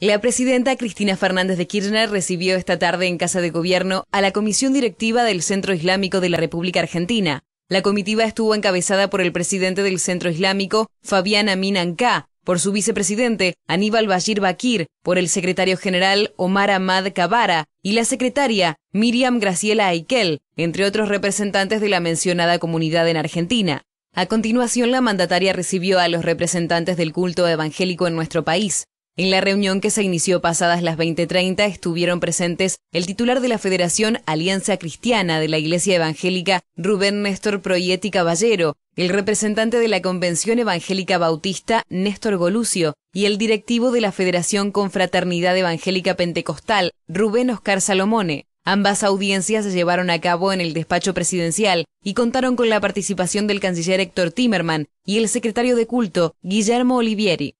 La presidenta Cristina Fernández de Kirchner recibió esta tarde en Casa de Gobierno a la Comisión Directiva del Centro Islámico de la República Argentina. La comitiva estuvo encabezada por el presidente del Centro Islámico, Fabián Amin por su vicepresidente, Aníbal Bashir Bakir, por el secretario general, Omar Ahmad Kabara, y la secretaria, Miriam Graciela Aikel, entre otros representantes de la mencionada comunidad en Argentina. A continuación, la mandataria recibió a los representantes del culto evangélico en nuestro país, en la reunión que se inició pasadas las 20:30 estuvieron presentes el titular de la Federación Alianza Cristiana de la Iglesia Evangélica, Rubén Néstor Proietti Caballero, el representante de la Convención Evangélica Bautista, Néstor Golucio, y el directivo de la Federación Confraternidad Evangélica Pentecostal, Rubén Oscar Salomone. Ambas audiencias se llevaron a cabo en el despacho presidencial y contaron con la participación del canciller Héctor Timerman y el secretario de culto, Guillermo Olivieri.